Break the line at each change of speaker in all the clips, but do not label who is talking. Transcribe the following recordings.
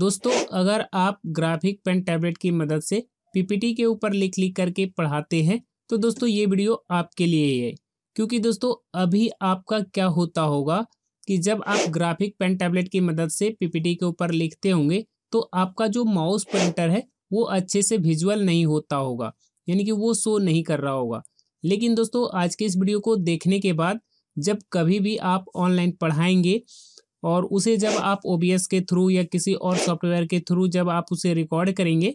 दोस्तों अगर आप ग्राफिक पेन टैबलेट की मदद से पीपीटी के ऊपर लिख लिख करके पढ़ाते हैं तो दोस्तों ये वीडियो आपके लिए ही है क्योंकि दोस्तों अभी आपका क्या होता होगा कि जब आप ग्राफिक पेन टैबलेट की मदद से पीपीटी के ऊपर लिखते होंगे तो आपका जो माउस प्रिंटर है वो अच्छे से विजुअल नहीं होता होगा यानी कि वो शो नहीं कर रहा होगा लेकिन दोस्तों आज के इस वीडियो को देखने के बाद जब कभी भी आप ऑनलाइन पढ़ाएंगे और उसे जब आप ओ के थ्रू या किसी और सॉफ्टवेयर के थ्रू जब आप उसे रिकॉर्ड करेंगे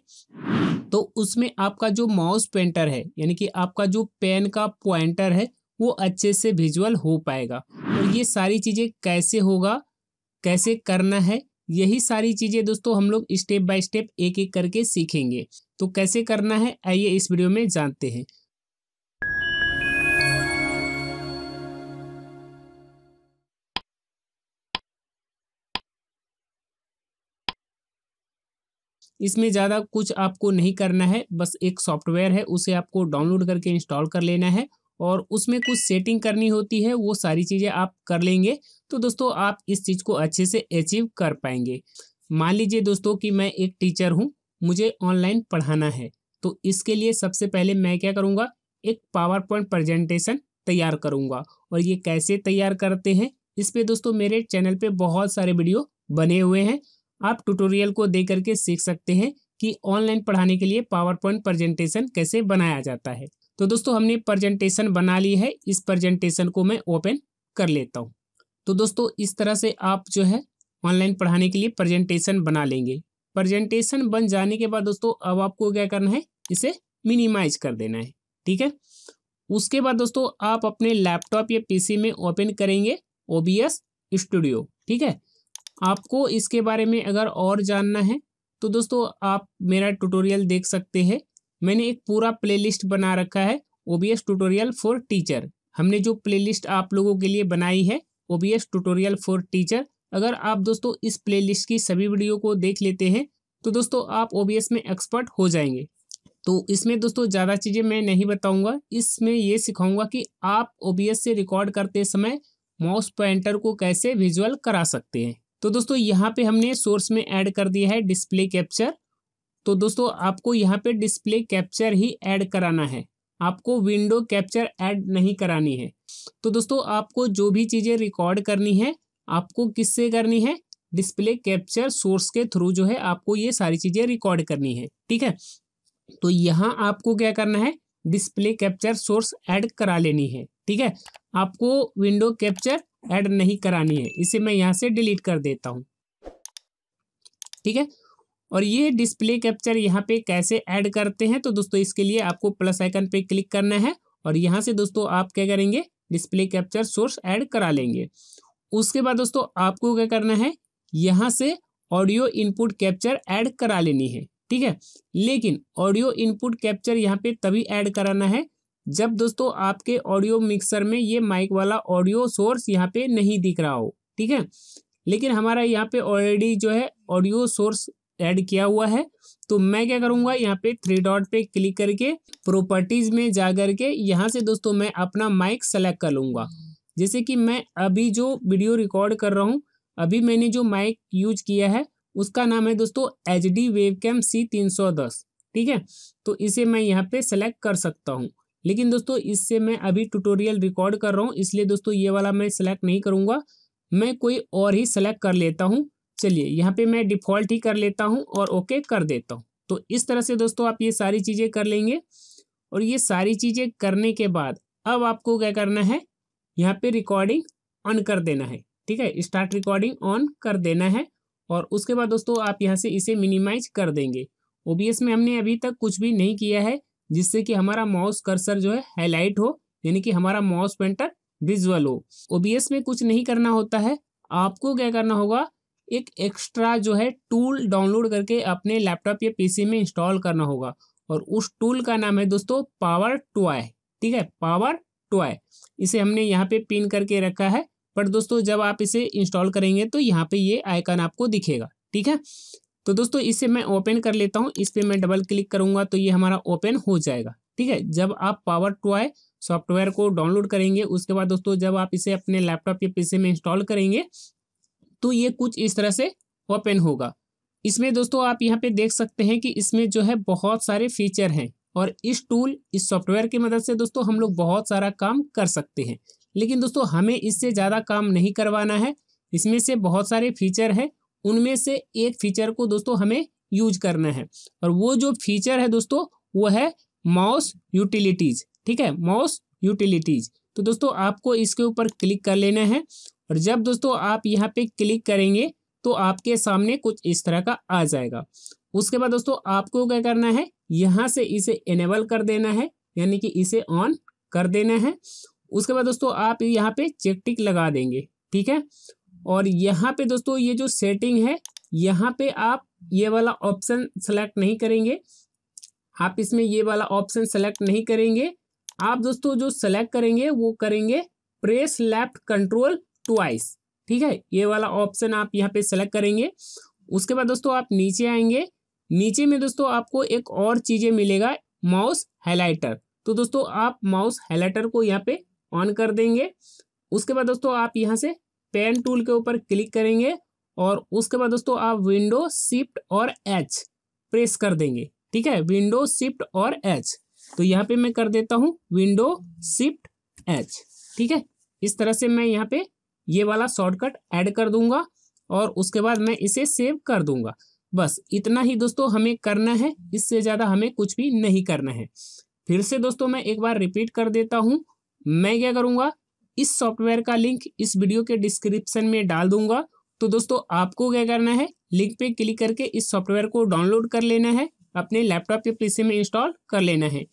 तो उसमें आपका जो माउस पेंटर है यानी कि आपका जो पेन का पॉइंटर है वो अच्छे से विजुअल हो पाएगा और ये सारी चीज़ें कैसे होगा कैसे करना है यही सारी चीज़ें दोस्तों हम लोग स्टेप बाय स्टेप एक एक करके सीखेंगे तो कैसे करना है आइए इस वीडियो में जानते हैं इसमें ज़्यादा कुछ आपको नहीं करना है बस एक सॉफ्टवेयर है उसे आपको डाउनलोड करके इंस्टॉल कर लेना है और उसमें कुछ सेटिंग करनी होती है वो सारी चीज़ें आप कर लेंगे तो दोस्तों आप इस चीज़ को अच्छे से अचीव कर पाएंगे मान लीजिए दोस्तों कि मैं एक टीचर हूँ मुझे ऑनलाइन पढ़ाना है तो इसके लिए सबसे पहले मैं क्या करूँगा एक पावर पॉइंट प्रजेंटेशन तैयार करूँगा और ये कैसे तैयार करते हैं इस पर दोस्तों मेरे चैनल पर बहुत सारे वीडियो बने हुए हैं आप ट्यूटोरियल को दे करके सीख सकते हैं कि ऑनलाइन पढ़ाने के लिए पावर पॉइंट प्रजेंटेशन कैसे बनाया जाता है तो दोस्तों हमने प्रजेंटेशन बना ली है इस प्रजेंटेशन को मैं ओपन कर लेता हूँ तो दोस्तों इस तरह से आप जो है ऑनलाइन पढ़ाने के लिए प्रजेंटेशन बना लेंगे प्रजेंटेशन बन जाने के बाद दोस्तों अब आपको क्या करना है इसे मिनिमाइज कर देना है ठीक है उसके बाद दोस्तों आप अपने लैपटॉप या पीसी में ओपन करेंगे ओबीएस स्टूडियो ठीक है आपको इसके बारे में अगर और जानना है तो दोस्तों आप मेरा ट्यूटोरियल देख सकते हैं मैंने एक पूरा प्लेलिस्ट बना रखा है ओ ट्यूटोरियल फॉर टीचर हमने जो प्लेलिस्ट आप लोगों के लिए बनाई है ओ ट्यूटोरियल फॉर टीचर अगर आप दोस्तों इस प्लेलिस्ट की सभी वीडियो को देख लेते हैं तो दोस्तों आप ओ में एक्सपर्ट हो जाएंगे तो इसमें दोस्तों ज़्यादा चीज़ें मैं नहीं बताऊंगा इसमें ये सिखाऊंगा कि आप ओ से रिकॉर्ड करते समय माउस पॉइंटर को कैसे विजुअल करा सकते हैं तो दोस्तों यहाँ पे हमने सोर्स में ऐड कर दिया है डिस्प्ले कैप्चर तो दोस्तों आपको यहाँ पे डिस्प्ले कैप्चर ही ऐड कराना है आपको विंडो कैप्चर ऐड नहीं करानी है तो दोस्तों आपको जो भी चीज़ें रिकॉर्ड करनी है आपको किससे करनी है डिस्प्ले कैप्चर सोर्स के थ्रू जो है आपको ये सारी चीज़ें रिकॉर्ड करनी है ठीक है तो यहाँ आपको क्या करना है डिस्प्ले कैप्चर सोर्स ऐड करा लेनी है ठीक है आपको विंडो कैप्चर ऐड नहीं करानी है इसे मैं यहाँ से डिलीट कर देता हूँ ठीक है और ये डिस्प्ले कैप्चर यहाँ पे कैसे ऐड करते हैं तो दोस्तों इसके लिए आपको प्लस आइकन पे क्लिक करना है और यहाँ से दोस्तों आप क्या करेंगे डिस्प्ले कैप्चर सोर्स ऐड करा लेंगे उसके बाद दोस्तों आपको क्या करना है यहाँ से ऑडियो इनपुट कैप्चर ऐड करा लेनी है ठीक है लेकिन ऑडियो इनपुट कैप्चर यहाँ पे तभी ऐड कराना है जब दोस्तों आपके ऑडियो मिक्सर में ये माइक वाला ऑडियो सोर्स यहाँ पे नहीं दिख रहा हो ठीक है लेकिन हमारा यहाँ पे ऑलरेडी जो है ऑडियो सोर्स ऐड किया हुआ है तो मैं क्या करूँगा यहाँ पे थ्री डॉट पे क्लिक करके प्रॉपर्टीज़ में जा करके यहाँ से दोस्तों मैं अपना माइक सेलेक्ट कर लूँगा जैसे कि मैं अभी जो वीडियो रिकॉर्ड कर रहा हूँ अभी मैंने जो माइक यूज किया है उसका नाम है दोस्तों H D wave cam C तीन सौ दस ठीक है तो इसे मैं यहाँ पे सेलेक्ट कर सकता हूँ लेकिन दोस्तों इससे मैं अभी ट्यूटोरियल रिकॉर्ड कर रहा हूँ इसलिए दोस्तों ये वाला मैं सिलेक्ट नहीं करूँगा मैं कोई और ही सेलेक्ट कर लेता हूँ चलिए यहाँ पे मैं डिफ़ॉल्ट ही कर लेता हूँ और ओके कर देता हूँ तो इस तरह से दोस्तों आप ये सारी चीज़ें कर लेंगे और ये सारी चीज़ें करने के बाद अब आपको क्या करना है यहाँ पे रिकॉर्डिंग ऑन कर देना है ठीक है स्टार्ट रिकॉर्डिंग ऑन कर देना है और उसके बाद दोस्तों आप यहाँ से इसे मिनिमाइज कर देंगे ओ में हमने अभी तक कुछ भी नहीं किया है जिससे कि हमारा माउस कर्सर जो है हाईलाइट हो यानी कि हमारा माउस पेंटर विजुअल हो ओबीएस में कुछ नहीं करना होता है आपको क्या करना होगा एक एक्स्ट्रा जो है टूल डाउनलोड करके अपने लैपटॉप या पीसी में इंस्टॉल करना होगा और उस टूल का नाम है दोस्तों पावर टॉय ठीक है पावर टॉय इसे हमने यहाँ पे पिन करके रखा है पर दोस्तों जब आप इसे इंस्टॉल करेंगे तो यहाँ पे ये आइकन आपको दिखेगा ठीक है तो दोस्तों इसे मैं ओपन कर लेता हूँ इस पर मैं डबल क्लिक करूँगा तो ये हमारा ओपन हो जाएगा ठीक है जब आप पावर टू आए सॉफ्टवेयर को डाउनलोड करेंगे उसके बाद दोस्तों जब आप इसे अपने लैपटॉप या पीसी में इंस्टॉल करेंगे तो ये कुछ इस तरह से ओपन होगा इसमें दोस्तों आप यहाँ पे देख सकते हैं कि इसमें जो है बहुत सारे फीचर हैं और इस टूल इस सॉफ्टवेयर की मदद से दोस्तों हम लोग बहुत सारा काम कर सकते हैं लेकिन दोस्तों हमें इससे ज़्यादा काम नहीं करवाना है इसमें से बहुत सारे फीचर हैं उनमें से एक फीचर को दोस्तों हमें यूज करना है और वो जो फीचर है दोस्तों वो है माउस यूटिलिटीज ठीक है माउस यूटिलिटीज तो दोस्तों आपको इसके ऊपर क्लिक कर लेना है और जब दोस्तों आप यहाँ पे क्लिक करेंगे तो आपके सामने कुछ इस तरह का आ जाएगा उसके बाद दोस्तों आपको क्या करना है यहाँ से इसे इनेबल कर देना है यानी कि इसे ऑन कर देना है उसके बाद दोस्तों आप यहाँ पे चेक टिक लगा देंगे ठीक है और यहाँ पे दोस्तों ये जो सेटिंग है यहाँ पे आप ये वाला ऑप्शन सेलेक्ट नहीं करेंगे आप इसमें ये वाला ऑप्शन सेलेक्ट नहीं करेंगे आप दोस्तों जो सेलेक्ट करेंगे वो करेंगे प्रेस लेफ्ट कंट्रोल ट्वाइस ठीक है ये वाला ऑप्शन आप यहाँ पे सेलेक्ट करेंगे उसके बाद दोस्तों आप नीचे आएंगे नीचे में दोस्तों आपको एक और चीज़ें मिलेगा माउस हाईलाइटर तो दोस्तों आप माउस हाईलाइटर को यहाँ पे ऑन कर देंगे उसके बाद दोस्तों आप यहाँ से पेन टूल के ऊपर क्लिक करेंगे और उसके बाद दोस्तों आप विंडो शिफ्ट और एच प्रेस कर देंगे ठीक है विंडो शिफ्ट और एच तो यहाँ पे मैं कर देता हूँ विंडो शिफ्ट एच ठीक है इस तरह से मैं यहाँ पे ये वाला शॉर्टकट ऐड कर दूंगा और उसके बाद मैं इसे सेव कर दूंगा बस इतना ही दोस्तों हमें करना है इससे ज़्यादा हमें कुछ भी नहीं करना है फिर से दोस्तों मैं एक बार रिपीट कर देता हूँ मैं क्या करूँगा इस सॉफ्टवेयर का लिंक इस वीडियो के डिस्क्रिप्शन में डाल दूंगा तो दोस्तों आपको क्या करना है लिंक पे क्लिक करके इस सॉफ्टवेयर को डाउनलोड कर लेना है अपने लैपटॉप के पीसी में इंस्टॉल कर लेना है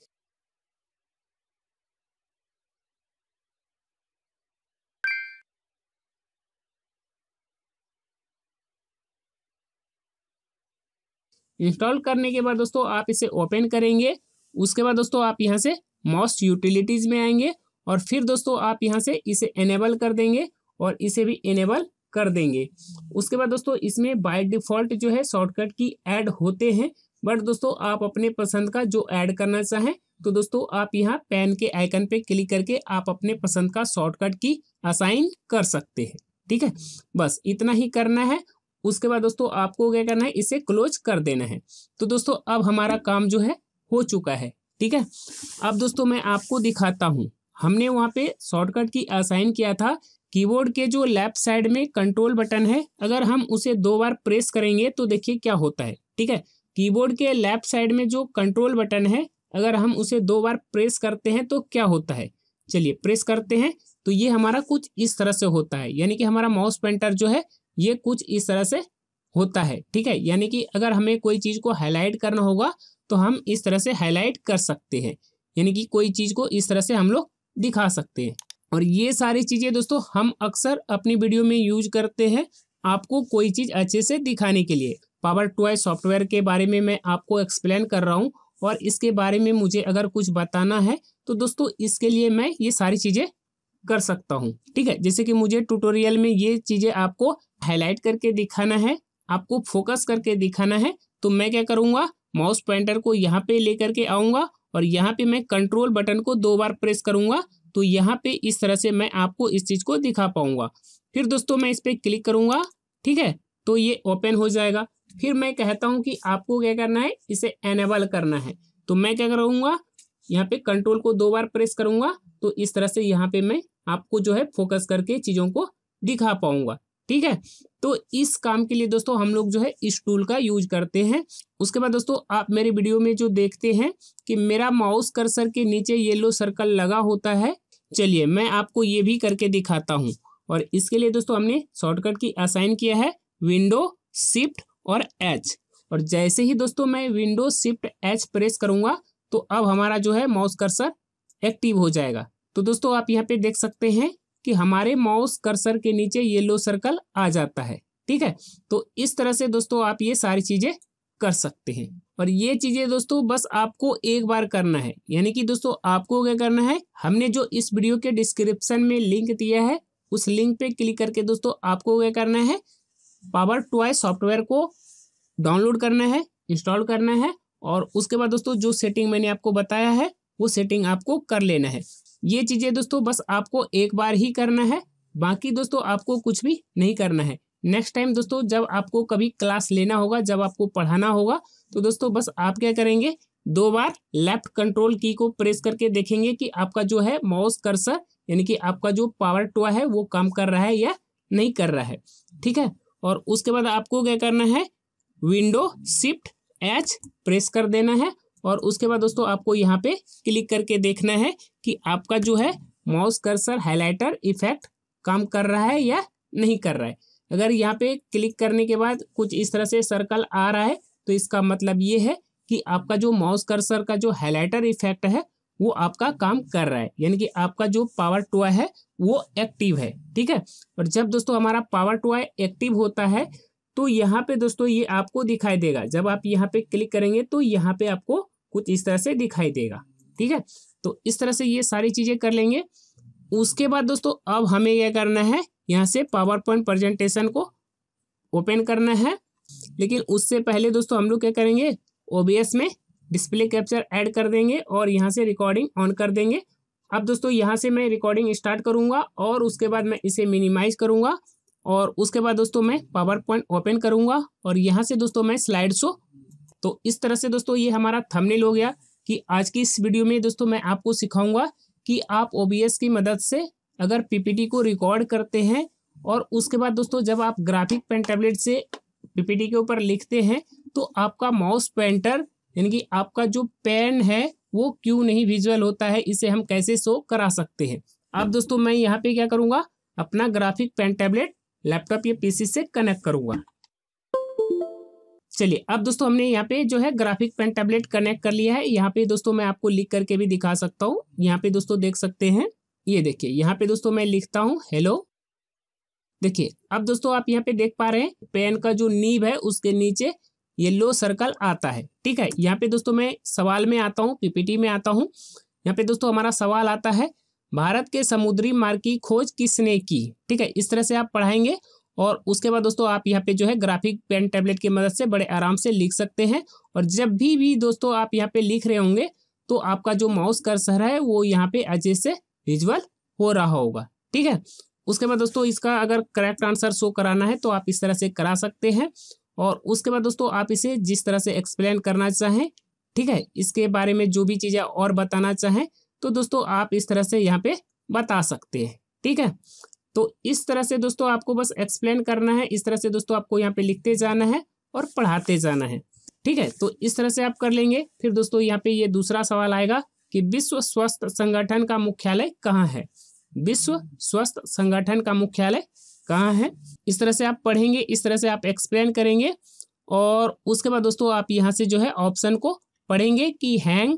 इंस्टॉल करने के बाद दोस्तों आप इसे ओपन करेंगे उसके बाद दोस्तों आप यहां से मॉस्ट यूटिलिटीज़ में आएंगे और फिर दोस्तों आप यहाँ से इसे एनेबल कर देंगे और इसे भी इनेबल कर देंगे उसके बाद दोस्तों इसमें बाय डिफॉल्ट जो है शॉर्टकट की ऐड होते हैं बट दोस्तों आप अपने पसंद का जो ऐड करना चाहें तो दोस्तों आप यहाँ पेन के आइकन पे क्लिक करके आप अपने पसंद का शॉर्टकट की असाइन कर सकते हैं ठीक है बस इतना ही करना है उसके बाद दोस्तों आपको क्या करना है इसे क्लोज कर देना है तो दोस्तों अब हमारा काम जो है हो चुका है ठीक है अब दोस्तों मैं आपको दिखाता हूँ हमने वहाँ पे शॉर्टकट की असाइन किया था कीबोर्ड के जो लेफ्ट साइड में कंट्रोल बटन है अगर हम उसे दो बार प्रेस करेंगे तो देखिए क्या होता है ठीक है कीबोर्ड के लेफ्ट साइड में जो कंट्रोल बटन है अगर हम उसे दो बार प्रेस करते हैं तो क्या होता है चलिए प्रेस करते हैं तो ये हमारा कुछ इस तरह से होता है यानी कि हमारा माउस पेंटर जो है ये कुछ इस तरह से होता है ठीक है यानी कि अगर हमें कोई चीज़ को हाईलाइट करना होगा तो हम इस तरह से हाईलाइट कर सकते हैं यानी कि कोई चीज़ को इस तरह से हम लोग दिखा सकते हैं और ये सारी चीज़ें दोस्तों हम अक्सर अपनी वीडियो में यूज करते हैं आपको कोई चीज़ अच्छे से दिखाने के लिए पावर टॉय सॉफ्टवेयर के बारे में मैं आपको एक्सप्लेन कर रहा हूँ और इसके बारे में मुझे अगर कुछ बताना है तो दोस्तों इसके लिए मैं ये सारी चीज़ें कर सकता हूँ ठीक है जैसे कि मुझे ट्यूटोरियल में ये चीज़ें आपको हाईलाइट करके दिखाना है आपको फोकस करके दिखाना है तो मैं क्या करूँगा माउस पॉइंटर को यहाँ पे लेकर के आऊँगा और यहाँ पे मैं कंट्रोल बटन को दो बार प्रेस करूँगा तो यहाँ पे इस तरह से मैं आपको इस चीज़ को दिखा पाऊँगा फिर दोस्तों मैं इस पर क्लिक करूँगा ठीक है तो ये ओपन हो जाएगा फिर मैं कहता हूँ कि आपको क्या करना है इसे एनेबल करना है तो मैं क्या करूँगा यहाँ पे कंट्रोल को दो बार प्रेस करूँगा तो इस तरह से यहाँ पे मैं आपको जो है फोकस करके चीज़ों को दिखा पाऊँगा ठीक है तो इस काम के लिए दोस्तों हम लोग जो है इस टूल का यूज करते हैं उसके बाद दोस्तों आप मेरे वीडियो में जो देखते हैं कि मेरा माउस कर्सर के नीचे येलो सर्कल लगा होता है चलिए मैं आपको ये भी करके दिखाता हूँ और इसके लिए दोस्तों हमने शॉर्टकट की असाइन किया है विंडो शिफ्ट और एच और जैसे ही दोस्तों मैं विंडो शिफ्ट एच प्रेस करूँगा तो अब हमारा जो है माउस कर्सर एक्टिव हो जाएगा तो दोस्तों आप यहाँ पे देख सकते हैं कि हमारे माउस कर्सर के नीचे येलो सर्कल आ जाता है ठीक है तो इस तरह से दोस्तों आप ये सारी चीज़ें कर सकते हैं और ये चीज़ें दोस्तों बस आपको एक बार करना है यानी कि दोस्तों आपको क्या करना है हमने जो इस वीडियो के डिस्क्रिप्शन में लिंक दिया है उस लिंक पे क्लिक करके दोस्तों आपको क्या करना है पावर टॉय सॉफ्टवेयर को डाउनलोड करना है इंस्टॉल करना है और उसके बाद दोस्तों जो सेटिंग मैंने आपको बताया है वो सेटिंग आपको कर लेना है ये चीज़ें दोस्तों बस आपको एक बार ही करना है बाकी दोस्तों आपको कुछ भी नहीं करना है नेक्स्ट टाइम दोस्तों जब आपको कभी क्लास लेना होगा जब आपको पढ़ाना होगा तो दोस्तों बस आप क्या करेंगे दो बार लेफ्ट कंट्रोल की को प्रेस करके देखेंगे कि आपका जो है माउस कर्सर यानी कि आपका जो पावर टोआ है वो काम कर रहा है या नहीं कर रहा है ठीक है और उसके बाद आपको क्या करना है विंडो शिफ्ट एच प्रेस कर देना है और उसके बाद दोस्तों आपको यहाँ पे क्लिक करके देखना है कि आपका जो है माउस कर्सर हाईलाइटर इफेक्ट काम कर रहा है या नहीं कर रहा है अगर यहाँ पे क्लिक करने के बाद कुछ इस तरह से सर्कल आ रहा है तो इसका मतलब ये है कि आपका जो माउस कर्सर का जो हाईलाइटर इफेक्ट है वो आपका काम कर रहा है यानी कि आपका जो पावर टॉय है वो एक्टिव है ठीक है और जब दोस्तों हमारा पावर टॉय एक्टिव होता है तो यहाँ पे दोस्तों ये आपको दिखाई देगा जब आप यहाँ पे क्लिक करेंगे तो यहाँ पे आपको कुछ इस तरह से दिखाई देगा ठीक है तो इस तरह से ये सारी चीज़ें कर लेंगे उसके बाद दोस्तों अब हमें यह करना है यहाँ से पावर पॉइंट प्रजेंटेशन को ओपन करना है लेकिन उससे पहले दोस्तों हम लोग क्या करेंगे ओ में डिस्प्ले कैप्चर ऐड कर देंगे और यहाँ से रिकॉर्डिंग ऑन कर देंगे अब दोस्तों यहाँ से मैं रिकॉर्डिंग स्टार्ट करूंगा और उसके बाद मैं इसे मिनिमाइज करूंगा और उसके बाद दोस्तों मैं पावर पॉइंट ओपन करूंगा और यहाँ से दोस्तों मैं स्लाइड शो तो इस तरह से दोस्तों ये हमारा थंबनेल हो गया कि आज की इस वीडियो में दोस्तों मैं आपको सिखाऊंगा कि आप ओबीएस की मदद से अगर पीपीटी को रिकॉर्ड करते हैं और उसके बाद दोस्तों जब आप ग्राफिक पेन टैबलेट से पीपीटी के ऊपर लिखते हैं तो आपका माउस पेंटर यानी कि आपका जो पेन है वो क्यों नहीं विजुअल होता है इसे हम कैसे शो करा सकते हैं अब दोस्तों मैं यहाँ पे क्या करूँगा अपना ग्राफिक पेन टैबलेट लैपटॉप या पीसी से कनेक्ट करूँगा चलिए अब दोस्तों हमने यहाँ पे जो है ग्राफिक पेन टैबलेट कनेक्ट कर लिया है यहाँ पे दोस्तों मैं आपको लिख करके भी दिखा सकता हूँ यहाँ पे दोस्तों देख सकते हैं ये देखिए यहाँ पे दोस्तों मैं लिखता हूँ हेलो देखिए अब दोस्तों आप यहाँ पे देख पा रहे हैं पेन का जो नीब है उसके नीचे येलो सर्कल आता है ठीक है यहाँ पे दोस्तों मैं सवाल में आता हूँ पीपीटी में आता हूँ यहाँ पे दोस्तों हमारा सवाल आता है भारत के समुद्री मार्ग की खोज किसने की ठीक है इस तरह से आप पढ़ाएंगे और उसके बाद दोस्तों आप यहाँ पे जो है ग्राफिक पेन टैबलेट की मदद से बड़े आराम से लिख सकते हैं और जब भी भी दोस्तों आप यहाँ पे लिख रहे होंगे तो आपका जो माउस कर्सर है वो यहाँ पे अजय से विजुअल हो रहा होगा ठीक है उसके बाद दोस्तों इसका अगर करेक्ट आंसर शो कराना है तो आप इस तरह से करा सकते हैं और उसके बाद दोस्तों आप इसे जिस तरह से एक्सप्लेन करना चाहें ठीक है इसके बारे में जो भी चीज़ें और बताना चाहें तो दोस्तों आप इस तरह से यहाँ पे बता सकते हैं ठीक है तो इस तरह से दोस्तों आपको बस एक्सप्लेन करना है इस तरह से दोस्तों आपको यहाँ पे लिखते जाना है और पढ़ाते जाना है ठीक है तो इस तरह से आप कर लेंगे फिर दोस्तों यहाँ पे ये दूसरा सवाल आएगा कि विश्व स्वास्थ्य संगठन का मुख्यालय कहाँ है विश्व स्वास्थ्य संगठन का मुख्यालय कहाँ है इस तरह से आप पढ़ेंगे इस तरह से आप एक्सप्लेन करेंगे और उसके बाद दोस्तों आप यहाँ से जो है ऑप्शन को पढ़ेंगे कि हैंग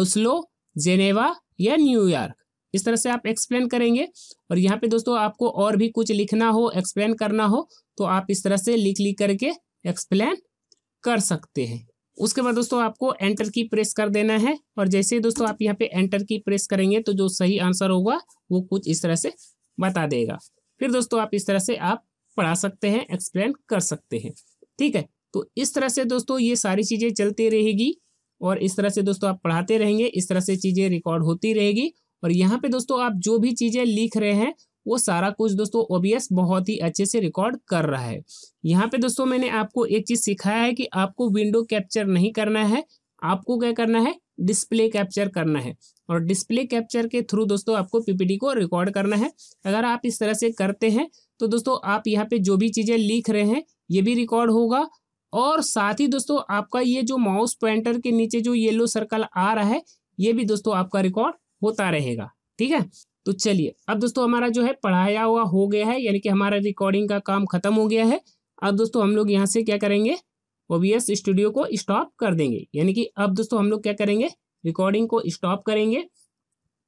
ओस्लो जेनेवा या न्यूयॉर्क इस तरह से आप एक्सप्लेन करेंगे और यहाँ पे दोस्तों आपको और भी कुछ लिखना हो एक्सप्लेन करना हो तो आप इस तरह से लिख लिख करके एक्सप्लेन कर सकते हैं उसके बाद दोस्तों आपको एंटर की प्रेस कर देना है और जैसे ही दोस्तों आप यहाँ पे एंटर की प्रेस करेंगे तो जो सही आंसर होगा वो कुछ इस तरह से बता देगा फिर दोस्तों आप इस तरह से आप पढ़ा सकते हैं एक्सप्लेन कर सकते हैं ठीक है तो इस तरह से दोस्तों ये सारी चीज़ें चलती रहेगी और इस तरह से दोस्तों आप पढ़ाते रहेंगे इस तरह से चीज़ें रिकॉर्ड होती रहेगी और यहाँ पे दोस्तों आप जो भी चीज़ें लिख रहे हैं वो सारा कुछ दोस्तों ओबीएस बहुत ही अच्छे से रिकॉर्ड कर रहा है यहाँ पे दोस्तों मैंने आपको एक चीज़ सिखाया है कि आपको विंडो कैप्चर नहीं करना है आपको क्या करना है डिस्प्ले कैप्चर करना है और डिस्प्ले कैप्चर के थ्रू दोस्तों आपको पीपीटी को रिकॉर्ड करना है अगर आप इस तरह से करते हैं तो दोस्तों आप यहाँ पे जो भी चीज़ें लिख रहे हैं ये भी रिकॉर्ड होगा और साथ ही दोस्तों आपका ये जो माउस पॉइंटर के नीचे जो येलो सर्कल आ रहा है ये भी दोस्तों आपका रिकॉर्ड होता रहेगा ठीक है तो चलिए अब दोस्तों हमारा जो है पढ़ाया हुआ हो गया है यानी कि हमारा रिकॉर्डिंग का काम खत्म हो गया है अब दोस्तों हम लोग यहाँ से क्या करेंगे ओ स्टूडियो को स्टॉप कर देंगे यानी कि अब दोस्तों हम लोग क्या करेंगे रिकॉर्डिंग को स्टॉप करेंगे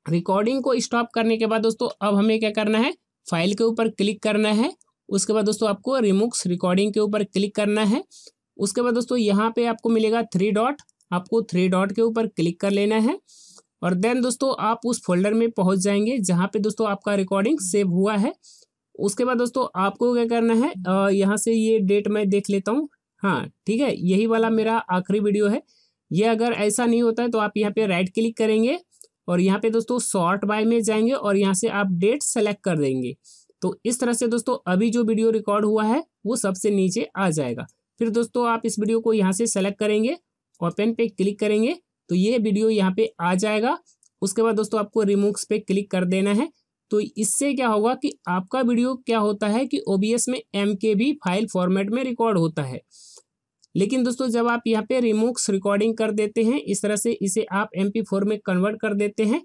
रिकॉर्डिंग को स्टॉप करने के बाद दोस्तों अब हमें क्या करना है फाइल के ऊपर क्लिक करना है उसके बाद दोस्तों आपको रिमुक्स रिकॉर्डिंग के ऊपर क्लिक करना है उसके बाद दोस्तों यहाँ पे आपको मिलेगा थ्री डॉट आपको थ्री डॉट के ऊपर क्लिक कर लेना है और देन दोस्तों आप उस फोल्डर में पहुंच जाएंगे जहां पे दोस्तों आपका रिकॉर्डिंग सेव हुआ है उसके बाद दोस्तों आपको क्या करना है यहाँ से ये डेट मैं देख लेता हूँ हाँ ठीक है यही वाला मेरा आखिरी वीडियो है ये अगर ऐसा नहीं होता है तो आप यहाँ पे राइट क्लिक करेंगे और यहाँ पे दोस्तों शॉर्ट बाय में जाएंगे और यहाँ से आप डेट सेलेक्ट कर देंगे तो इस तरह से दोस्तों अभी जो वीडियो रिकॉर्ड हुआ है वो सबसे नीचे आ जाएगा फिर दोस्तों आप इस वीडियो को यहाँ से सेलेक्ट करेंगे ओपन पे क्लिक करेंगे तो ये वीडियो यहाँ पे आ जाएगा उसके बाद दोस्तों आपको रिमूक्स पे क्लिक कर देना है तो इससे क्या होगा कि आपका वीडियो क्या होता है कि ओ में एम फाइल फॉर्मेट में रिकॉर्ड होता है लेकिन दोस्तों जब आप यहाँ पे रिमूक्स रिकॉर्डिंग कर देते हैं इस तरह से इसे आप एम में कन्वर्ट कर देते हैं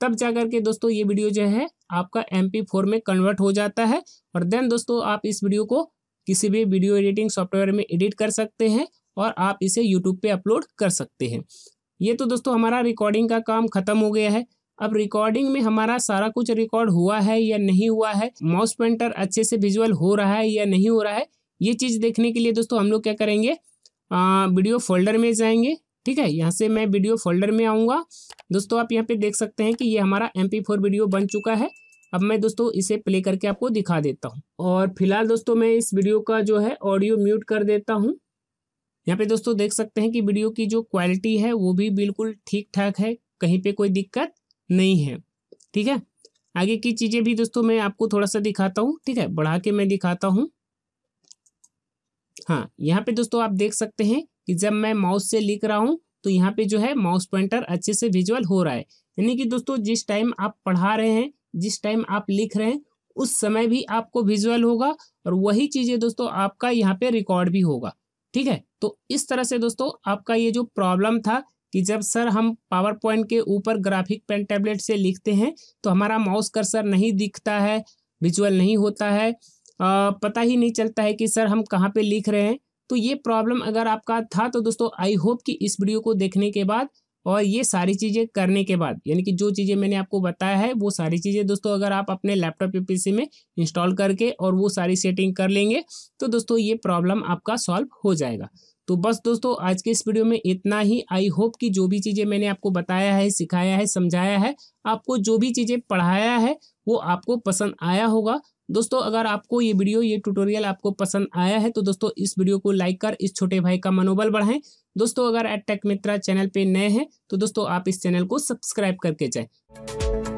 तब जा करके दोस्तों ये वीडियो जो है आपका एम में कन्वर्ट हो जाता है और देन दोस्तों आप इस वीडियो को किसी भी वीडियो एडिटिंग सॉफ्टवेयर में एडिट कर सकते हैं और आप इसे यूट्यूब पे अपलोड कर सकते हैं ये तो दोस्तों हमारा रिकॉर्डिंग का काम खत्म हो गया है अब रिकॉर्डिंग में हमारा सारा कुछ रिकॉर्ड हुआ है या नहीं हुआ है माउस पेंटर अच्छे से विजुअल हो रहा है या नहीं हो रहा है ये चीज़ देखने के लिए दोस्तों हम लोग क्या करेंगे आ, वीडियो फोल्डर में जाएंगे ठीक है यहाँ से मैं वीडियो फोल्डर में आऊँगा दोस्तों आप यहाँ पे देख सकते हैं कि ये हमारा एम वीडियो बन चुका है अब मैं दोस्तों इसे प्ले करके आपको दिखा देता हूँ और फिलहाल दोस्तों मैं इस वीडियो का जो है ऑडियो म्यूट कर देता हूँ यहाँ पे दोस्तों देख सकते हैं कि वीडियो की जो क्वालिटी है वो भी बिल्कुल ठीक ठाक है कहीं पे कोई दिक्कत नहीं है ठीक है आगे की चीज़ें भी दोस्तों मैं आपको थोड़ा सा दिखाता हूँ ठीक है बढ़ा के मैं दिखाता हूँ हाँ यहाँ पे दोस्तों आप देख सकते हैं कि जब मैं माउस से लिख रहा हूँ तो यहाँ पे जो है माउस पॉइंटर अच्छे से विजुअल हो रहा है यानी कि दोस्तों जिस टाइम आप पढ़ा रहे हैं जिस टाइम आप लिख रहे हैं उस समय भी आपको विजुअल होगा और वही चीज़ें दोस्तों आपका यहाँ पे रिकॉर्ड भी होगा ठीक है तो इस तरह से दोस्तों आपका ये जो प्रॉब्लम था कि जब सर हम पावर पॉइंट के ऊपर ग्राफिक पेन टैबलेट से लिखते हैं तो हमारा माउस कर्सर नहीं दिखता है विजुअल नहीं होता है आ, पता ही नहीं चलता है कि सर हम कहाँ पे लिख रहे हैं तो ये प्रॉब्लम अगर आपका था तो दोस्तों आई होप कि इस वीडियो को देखने के बाद और ये सारी चीज़ें करने के बाद यानी कि जो चीज़ें मैंने आपको बताया है वो सारी चीज़ें दोस्तों अगर आप अपने लैपटॉप या पीसी में इंस्टॉल करके और वो सारी सेटिंग कर लेंगे तो दोस्तों ये प्रॉब्लम आपका सॉल्व हो जाएगा तो बस दोस्तों आज के इस वीडियो में इतना ही आई होप कि जो भी चीज़ें मैंने आपको बताया है सिखाया है समझाया है आपको जो भी चीज़ें पढ़ाया है वो आपको पसंद आया होगा दोस्तों अगर आपको ये वीडियो ये ट्यूटोरियल आपको पसंद आया है तो दोस्तों इस वीडियो को लाइक कर इस छोटे भाई का मनोबल बढ़ाएं दोस्तों अगर टेक मित्रा चैनल पे नए हैं तो दोस्तों आप इस चैनल को सब्सक्राइब करके जाएं